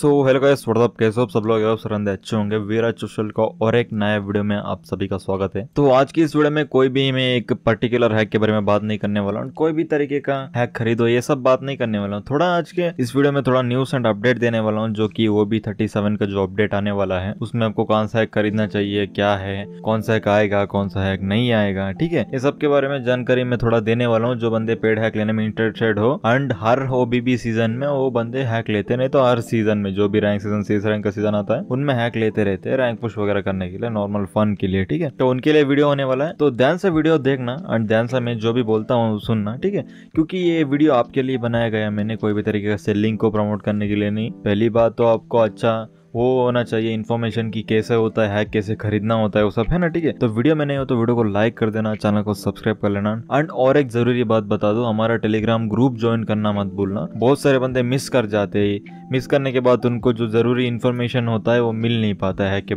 so hello guys what's up कैसे हो सब लोग आप अच्छे होंगे वीरा चुशल का और एक नया वीडियो में आप सभी का स्वागत है तो आज की इस वीडियो में कोई भी मैं एक पर्टिकुलर हैक के बारे में बात नहीं करने वाला हूँ कोई भी तरीके का हैक खरीदो ये सब बात नहीं करने वाला हूँ थोड़ा आज के इस वीडियो में थोड़ा न्यूज एंड अपडेट देने वाला हूँ जो की वो भी थर्टी का जो अपडेट आने वाला है उसमें आपको कौन सा हैक खरीदना चाहिए क्या है कौन सा हैक आएगा कौन सा हैक नहीं आएगा ठीक है ये सब के बारे में जानकारी मैं थोड़ा देने वाला हूँ जो बंदे पेड हैक लेने में इंटरेस्टेड हो एंड हर ओबीबी सीजन में वो बंदे हैक लेते नहीं तो हर सीजन में में जो भी रैंक सीजन सीस रैंक का सीजन आता है उनमें हैक लेते रहते हैं रैंक पुश वगैरह करने के लिए नॉर्मल फन के लिए ठीक है तो उनके लिए वीडियो होने वाला है तो ध्यान से वीडियो देखना एंड ध्यान से मैं जो भी बोलता हूँ सुनना ठीक है क्योंकि ये वीडियो आपके लिए बनाया गया मैंने कोई भी तरीके से लिंक को प्रमोट करने के लिए नहीं पहली बात तो आपको अच्छा वो होना चाहिए इन्फॉर्मेशन की कैसे होता है कैसे खरीदना होता है वो सब है ना ठीक है तो वीडियो में नहीं हो तो वीडियो को लाइक कर देना चैनल को सब्सक्राइब कर लेना एंड और एक जरूरी बात बता दो हमारा टेलीग्राम ग्रुप ज्वाइन करना मत भूलना बहुत सारे बंदे मिस कर जाते हैं मिस करने के बाद उनको जो जरूरी इन्फॉर्मेशन होता है वो मिल नहीं पाता है के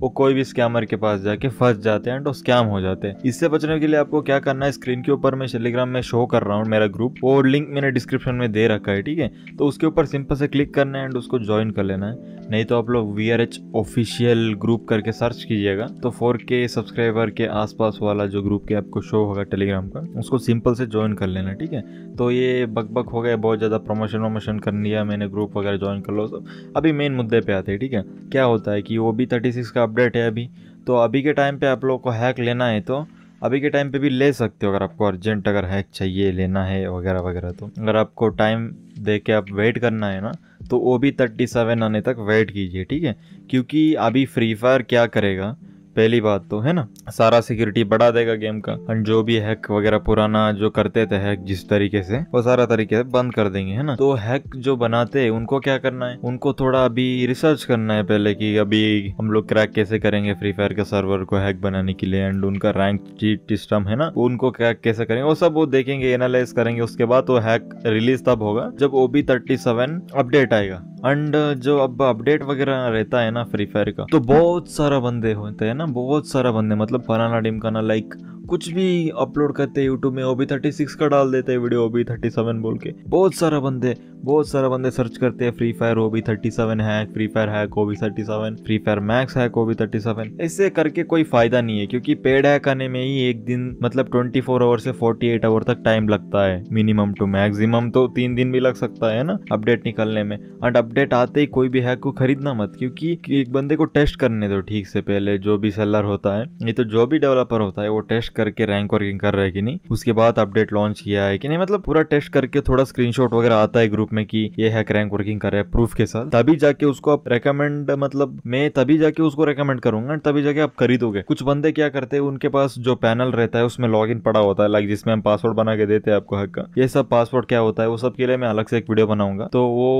वो कोई भी स्कैमर के पास जाके फंस जाते हैं वो स्कैम हो जाते हैं इससे बचने के लिए आपको क्या करना है स्क्रीन के ऊपर मैं टेलीग्राम में शो कर रहा हूँ मेरा ग्रुप वो लिंक मैंने डिस्क्रिप्शन में दे रखा है ठीक है तो उसके ऊपर सिंपल से क्लिक करना है एंड उसको ज्वाइन कर लेना है नहीं तो तो आप लोग V R H official group करके सर्च कीजिएगा तो फोर के सब्सक्राइबर के आसपास वाला जो ग्रुप के आपको शो होगा टेलीग्राम का उसको सिंपल से ज्वाइन कर लेना ठीक है तो ये बक बक हो गया बहुत ज़्यादा प्रमोशन वमोशन कर लिया मैंने ग्रुप वगैरह ज्वाइन कर लो सब अभी मेन मुद्दे पे आते हैं ठीक है क्या होता है कि वो भी थर्टी सिक्स का अपडेट है अभी तो अभी के टाइम पर आप लोग को हैक लेना है तो अभी के टाइम पे भी ले सकते हो अगर आपको अर्जेंट अगर हैक चाहिए लेना है वगैरह वगैरह तो अगर आपको टाइम दे के आप वेट करना है ना तो ओ बी थर्टी सेवन आने तक वेट कीजिए ठीक है क्योंकि अभी फ्री फायर क्या करेगा पहली बात तो है ना सारा सिक्योरिटी बढ़ा देगा गेम का एंड जो भी हैक वगैरह पुराना जो करते थे हैक जिस तरीके से वो सारा तरीके से बंद कर देंगे है ना तो हैक जो बनाते हैं उनको क्या करना है उनको थोड़ा अभी रिसर्च करना है पहले कि अभी हम लोग क्रैक कैसे करेंगे फ्री फायर के सर्वर को हैक बनाने के लिए एंड उनका रैंक चीट सिस्टम है ना उनको क्रैक कैसे करेंगे वो सब वो देखेंगे एनालाइज करेंगे उसके बाद वो हैक रिलीज तब होगा जब O B thirty seven update आएगा एंड जो अब अपडेट वगैरह रहता है ना फ्री फायर का तो बहुत सारा बंदे होते हैं ना ना बहुत सारा बंदे मतलब फलाना टीम का ना लाइक कुछ भी अपलोड करते हैं यूट्यूब में ओबी थर्टी सिक्स का डाल देते हैं वीडियो ओबी थर्टी सेवन बोल के बहुत सारा बंदे बहुत सारे बंदे सर्च करते हैं Free Fire OB thirty seven है Free Fire hack OB thirty seven Free Fire Max है ओबी थर्टी सेवन इससे करके कोई फायदा नहीं है क्योंकि पेड हैक आने में ही एक दिन मतलब ट्वेंटी फोर आवर से फोर्टी एट आवर तक टाइम लगता है मिनिमम टू मैक्सिमम तो तीन दिन भी लग सकता है ना अपडेट निकलने में एंड अपडेट आते ही कोई भी हैक को खरीदना मत क्योंकि एक बंदे को टेस्ट करने दो ठीक से पहले जो भी सेलर होता है ये तो जो भी डेवलपर होता है वो टेस्ट करके रैंक वर्किंग कर रहे की कि नहीं उसके बाद अपडेट लॉन्च किया है कि नहीं मतलब पूरा टेस्ट करके थोड़ा स्क्रीनशॉट वगैरह आता है ग्रुप में कि ये हैक रैंक वर्किंग कर रहा है प्रूफ के साथ तभी जाके उसको आप रेकमेंड मतलब मैं तभी जाके उसको रेकमेंड करूंगा तभी जाके आप खरीदोगे कुछ बंदे क्या करते हैं उनके पास जो पैनल रहता है उसमें लॉग पड़ा होता है लाइक जिसमें हम पासवर्ड बना के देते हैं आपको हक का ये सब पासवर्ड क्या होता है वो सब के लिए मैं अलग से एक वीडियो बनाऊंगा तो वो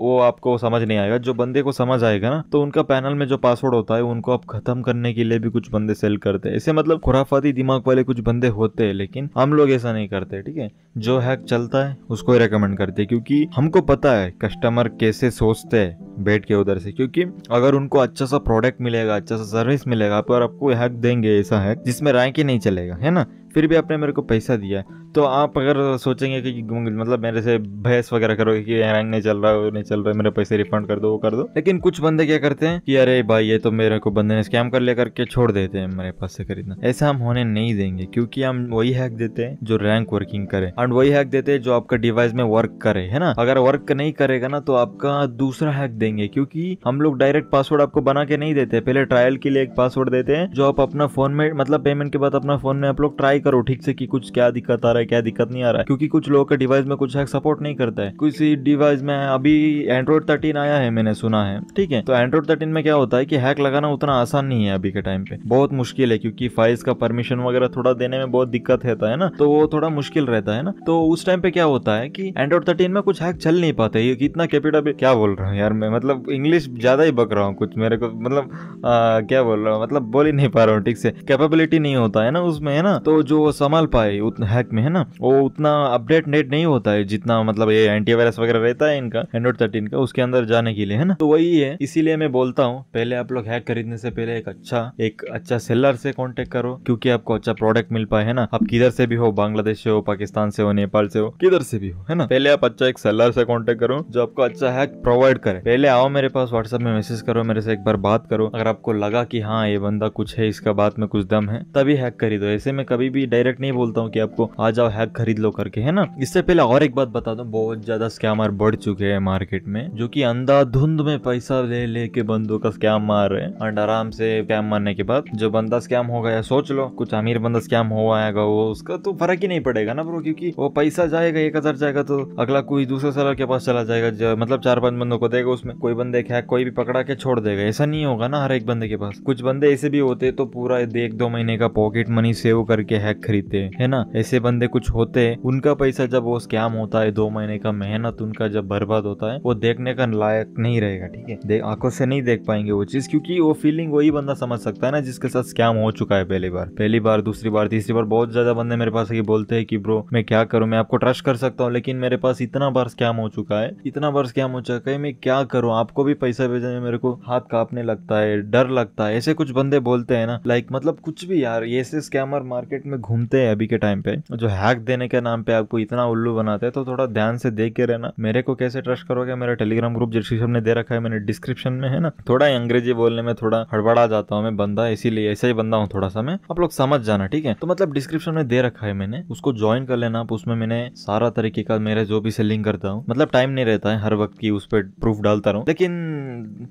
वो आपको समझ नहीं आएगा जो बंदे को समझ आएगा ना तो उनका पैनल में जो पासवर्ड होता है उनको आप खत्म करने के लिए भी कुछ बंदे सेल करते हैं ऐसे मतलब खुराफाती दिमाग वाले कुछ बंदे होते हैं लेकिन हम लोग ऐसा नहीं करते ठीक है जो हैक चलता है उसको ही रेकमेंड करते हैं क्योंकि हमको पता है कस्टमर कैसे सोचते हैं बैठ के उधर से क्योंकि अगर उनको अच्छा सा प्रोडक्ट मिलेगा अच्छा सा सर्विस मिलेगा पर तो आपको हैक देंगे ऐसा हैक जिसमें रैंक ही नहीं चलेगा है ना फिर भी आपने मेरे को पैसा दिया है तो आप अगर सोचेंगे कि मतलब मेरे से बहस वगैरह करोगे कि हैंग नहीं चल रहा है नहीं चल रहा है मेरे पैसे रिफंड कर दो वो कर दो लेकिन कुछ बंदे क्या करते हैं कि अरे भाई ये तो मेरे को बंदे ने स्कैम कर ले करके छोड़ देते हैं मेरे पास से खरीदना ऐसा हम होने नहीं देंगे क्योंकि हम वही हैक देते हैं जो रैंक वर्किंग करे एंड वही हैक देते हैं जो आपका डिवाइस में वर्क करे है ना अगर वर्क नहीं करेगा ना तो आपका दूसरा हैक देंगे क्योंकि हम लोग डायरेक्ट पासवर्ड आपको बना के नहीं देते पहले ट्रायल के लिए एक पासवर्ड देते हैं जो आप अपना फोन में मतलब पेमेंट के बाद अपना फोन में आप लोग ट्राई करो ठीक से कि कुछ क्या दिक्कत आ रहा है क्या दिक्कत नहीं आ रहा है क्योंकि कुछ लोगों के डिवाइस में कुछ हैक सपोर्ट नहीं करता है किसी डिवाइस में अभी एंड्रॉइड थर्टीन आया है मैंने सुना है ठीक है तो एंड्रॉइड थर्टीन में क्या होता है कि हैक लगाना उतना आसान नहीं है अभी के टाइम पे बहुत मुश्किल है क्योंकि फाइल्स का परमिशन वगैरह थोड़ा देने में बहुत दिक्कत रहता है ना तो वो थोड़ा मुश्किल रहता है ना तो उस टाइम पे क्या होता है कि एंड्रॉइड थर्टीन में कुछ हैक चल नहीं पाते कितना कैपिटल क्या बोल रहा हूँ यार मैं मतलब इंग्लिश ज्यादा ही बक रहा हूँ कुछ मेरे को मतलब आ, क्या बोल रहा हूँ मतलब बोल ही नहीं पा रहा हूँ ठीक से कैपेबिलिटी नहीं होता है ना उसमें है ना तो जो संभाल पाए उतना हैक में है ना वो उतना अपडेट नेट नहीं होता है जितना मतलब ये एंटीवायरस वगैरह रहता है इनका एंड्रॉइड थर्टीन का उसके अंदर जाने के लिए है ना तो वही है इसीलिए मैं बोलता हूँ पहले आप लोग हैक खरीदने से पहले एक अच्छा एक अच्छा सेलर से कॉन्टेक्ट करो क्योंकि आपको अच्छा प्रोडक्ट मिल पाए है ना आप किधर से भी हो बांग्लादेश से हो पाकिस्तान से हो नेपाल से हो किधर से भी हो है ना पहले आप अच्छा एक सेलर से कॉन्टेक्ट करो जो आपको अच्छा हैक प्रोवाइड करे पहले आओ मेरे पास व्हाट्सएप में मैसेज करो मेरे से एक बार बात करो अगर आपको लगा की हाँ ये बंदा कुछ है इसका बात में कुछ दम है तभी हैक खरीदो ऐसे में कभी भी भी डायरेक्ट नहीं बोलता हूँ कि आपको आ जाओ हैक खरीद लो करके है ना इससे पहले और एक बात बता दो बहुत ज्यादा स्कैमर बढ़ चुके हैं मार्केट में जो कि अंधाधुंध में पैसा ले लेके बंदों का स्कैम मार रहे हैं एंड आराम से स्कैम मारने के बाद जो बंदा स्कैम हो गया सोच लो कुछ अमीर बंदा स्कैम हो आएगा वो उसका तो फर्क ही नहीं पड़ेगा ना ब्रो क्योंकि वो पैसा जाएगा एक हजार जाएगा तो अगला कोई दूसरे सेलर के पास चला जाएगा मतलब चार पांच बंदों को देगा उसमें कोई बंदे एक हैक कोई भी पकड़ा के छोड़ देगा ऐसा नहीं होगा ना हर एक बंदे के पास कुछ बंदे ऐसे भी होते तो पूरा एक दो महीने का पॉकेट मनी सेव करके हैक बैग खरीदते है ना ऐसे बंदे कुछ होते हैं उनका पैसा जब वो स्कैम होता है दो महीने का मेहनत उनका जब बर्बाद होता है वो देखने का लायक नहीं रहेगा ठीक है आंखों से नहीं देख पाएंगे वो चीज क्योंकि वो फीलिंग वही बंदा समझ सकता है ना जिसके साथ स्कैम हो चुका है पहली बार पहली बार दूसरी बार तीसरी बार बहुत ज्यादा बंदे मेरे पास ये बोलते हैं कि ब्रो मैं क्या करूं मैं आपको ट्रस्ट कर सकता हूँ लेकिन मेरे पास इतना बार स्कैम हो चुका है इतना बार स्कैम हो चुका है मैं क्या करूँ आपको भी पैसा भेजने मेरे को हाथ कांपने लगता है डर लगता है ऐसे कुछ बंदे बोलते हैं ना लाइक मतलब कुछ भी यार ऐसे स्कैमर मार्केट में घूमते हैं अभी के टाइम पे जो हैक देने के नाम पे आपको इतना उल्लू बनाते हैं तो थोड़ा ध्यान से देख के रहना मेरे को कैसे ट्रस्ट करोगे मेरा टेलीग्राम ग्रुप डिस्क्रिप्शन में दे रखा है मैंने डिस्क्रिप्शन में है ना थोड़ा अंग्रेजी बोलने में थोड़ा हड़बड़ा जाता हूँ मैं बंदा इसीलिए ऐसा ही बंदा हूँ थोड़ा सा मैं आप लोग समझ जाना ठीक है तो मतलब डिस्क्रिप्शन में दे रखा है मैंने उसको ज्वाइन कर लेना आप उसमें मैंने सारा तरीके का मेरे जो भी सेलिंग करता हूँ मतलब टाइम नहीं रहता है हर वक्त की उस पर प्रूफ डालता रहूँ लेकिन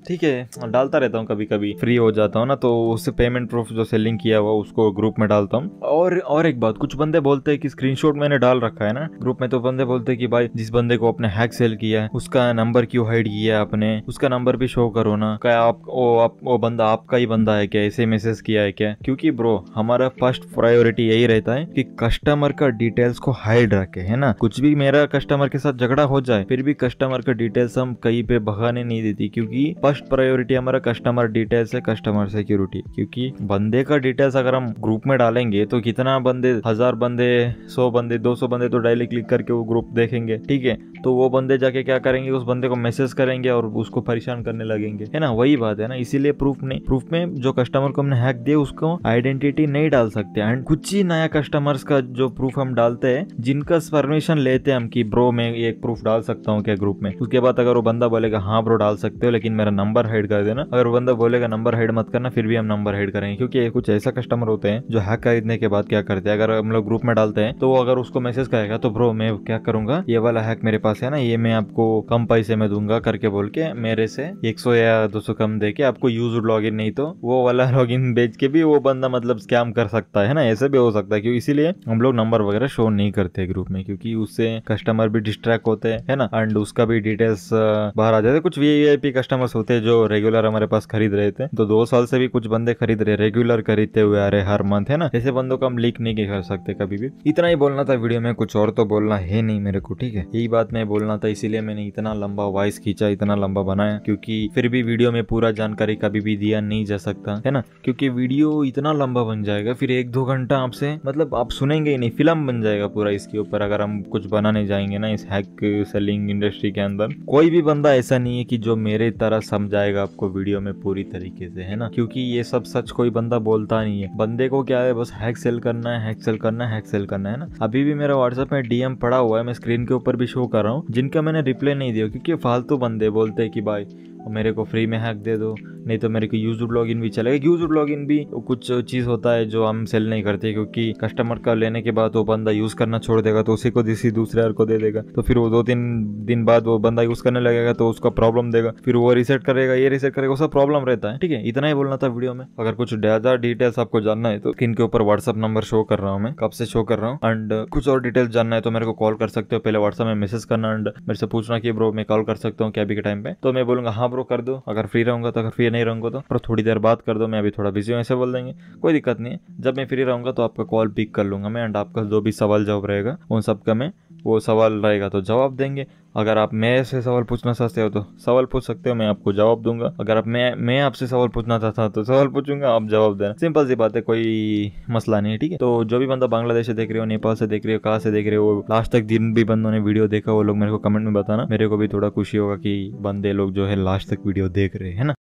ठीक है डालता रहता हूँ कभी कभी फ्री हो जाता हूँ ना तो उससे पेमेंट प्रूफ जो सेलिंग किया हुआ उसको ग्रुप में डालता हूँ और और एक बात कुछ बंदे बोलते हैं कि स्क्रीनशॉट मैंने डाल रखा है ना ग्रुप में तो बंदे बोलते हैं कि भाई जिस बंदे को आपने हैक सेल किया है उसका नंबर क्यों हाइड किया है आपने उसका नंबर भी शो करो ना क्या आप ओ आप वो बंदा आपका ही बंदा है क्या ऐसे मैसेज किया है क्या क्योंकि ब्रो हमारा फर्स्ट प्रायोरिटी यही रहता है कि कस्टमर का डिटेल्स को हाइड रखे है ना कुछ भी मेरा कस्टमर के साथ झगड़ा हो जाए फिर भी कस्टमर का डिटेल्स हम कहीं पे भगाने नहीं देती क्योंकि फर्स्ट प्रायोरिटी हमारा कस्टमर डिटेल्स है कस्टमर सिक्योरिटी क्योंकि बंदे का डिटेल्स अगर हम ग्रुप में डालेंगे तो कितना जितना बंदे हजार बंदे सौ बंदे दो सौ बंदे तो डायली क्लिक करके वो ग्रुप देखेंगे ठीक है तो वो बंदे जाके क्या करेंगे उस बंदे को मैसेज करेंगे और उसको परेशान करने लगेंगे है ना वही बात है ना इसीलिए प्रूफ नहीं प्रूफ में जो कस्टमर को हमने हैक दिया उसको आइडेंटिटी नहीं डाल सकते एंड कुछ ही नया कस्टमर्स का जो प्रूफ हम डालते हैं जिनका परमिशन लेते हैं हम की ब्रो मैं एक प्रूफ डाल सकता हूँ क्या ग्रुप में उसके बाद अगर वो बंदा बोलेगा हाँ ब्रो डाल सकते हो लेकिन मेरा नंबर हाइड कर देना अगर वो बंदा बोलेगा नंबर हाइड मत करना फिर भी हम नंबर हाइड करेंगे क्योंकि कुछ ऐसा कस्टमर होते हैं जो हैक खरीदने के बाद क्या करते हैं अगर हम लोग ग्रुप में डालते हैं तो वो अगर उसको मैसेज करेगा तो ब्रो मैं क्या करूंगा ये वाला हैक मेरे पास है ना ये मैं आपको कम पैसे में दूंगा करके बोल के मेरे से एक या दो कम दे के आपको यूज लॉगिन नहीं तो वो वाला लॉगिन बेच के भी वो बंदा मतलब स्कैम कर सकता है ना ऐसे भी हो सकता है क्यों इसीलिए हम लोग नंबर वगैरह शो नहीं करते ग्रुप में क्योंकि उससे कस्टमर भी डिस्ट्रैक्ट होते हैं ना एंड उसका भी डिटेल्स बाहर आ जाते कुछ वी कस्टमर्स होते हैं जो रेगुलर हमारे पास खरीद रहे थे तो दो साल से भी कुछ बंदे खरीद रहे रेगुलर खरीदते हुए आ रहे हर मंथ है ना ऐसे बंदों को हम लीक नहीं कर सकते कभी भी इतना ही बोलना था वीडियो में कुछ और तो बोलना है नहीं मेरे को ठीक है यही बात मैं बोलना था इसीलिए मैंने इतना लंबा वॉइस खींचा इतना लंबा बनाया क्योंकि फिर भी वीडियो में पूरा जानकारी कभी भी दिया नहीं जा सकता है ना क्योंकि वीडियो इतना लंबा बन जाएगा फिर एक दो घंटा आपसे मतलब आप सुनेंगे ही नहीं फिल्म बन जाएगा पूरा इसके ऊपर अगर हम कुछ बनाने जाएंगे ना इस हैक सेलिंग इंडस्ट्री के अंदर कोई भी बंदा ऐसा नहीं है कि जो मेरे तरह समझाएगा आपको वीडियो में पूरी तरीके से है ना क्योंकि ये सब सच कोई बंदा बोलता नहीं है बंदे को क्या है बस हैक सेल कर करना है हैक्सेल करना है हैक्सेल करना है ना अभी भी मेरा व्हाट्सएप में डीएम पड़ा हुआ है मैं स्क्रीन के ऊपर भी शो कर रहा हूँ जिनका मैंने रिप्लाई नहीं दिया क्योंकि फालतू बंदे बोलते हैं कि भाई और मेरे को फ्री में हैक दे दो नहीं तो मेरे को यूजर इन भी चलेगा यूजर इन भी कुछ चीज़ होता है जो हम सेल नहीं करते क्योंकि कस्टमर का लेने के बाद वो बंदा यूज़ करना छोड़ देगा तो उसी को किसी दूसरे और को दे देगा तो फिर वो दो तीन दिन बाद वो बंदा यूज़ करने लगेगा तो उसका प्रॉब्लम देगा फिर वो रिसेट करेगा ये रिसेट करेगा उसका प्रॉब्लम रहता है ठीक है इतना ही बोलना था वीडियो में अगर कुछ ज़्यादा डिटेल्स आपको जानना है तो के ऊपर व्हाट्सअप नंबर शो कर रहा हूँ मैं कब से शो कर रहा हूँ एंड कुछ और डिटेल्स जानना है तो मेरे को कॉल कर सकते हो पहले व्हाट्सअप में मैसेज करना एंड मेरे से पूछना कि ब्रो मैं कॉल कर सकता हूँ क्या भी के टाइम पे तो मैं बोलूंगा हाँ ब्रो कर दो अगर फ्री रहूंगा तो अगर फ्री नहीं रहूंगा तो पर थोड़ी देर बात कर दो मैं अभी थोड़ा बिजी हूँ ऐसे बोल देंगे कोई दिक्कत नहीं है जब मैं फ्री रहूंगा तो आपका कॉल पिक कर लूंगा मैं एंड आपका जो भी सवाल जवाब रहेगा उन सब का मैं वो सवाल रहेगा तो जवाब देंगे अगर आप मैं से सवाल पूछना चाहते हो तो सवाल पूछ सकते हो मैं आपको जवाब दूंगा अगर आप मैं मैं आपसे सवाल पूछना चाहता हूँ तो सवाल पूछूंगा आप जवाब देना सिंपल सी बात है कोई मसला नहीं है ठीक है तो जो भी बंदा बांग्लादेश से देख रहे हो नेपाल से देख रहे हो कहाँ से देख रहे हो लास्ट तक जिन भी बंदों ने वीडियो देखा वो लोग मेरे को कमेंट में बताना मेरे को भी थोड़ा खुशी होगा कि बंदे लोग जो है लास्ट तक वीडियो देख रहे हैं ना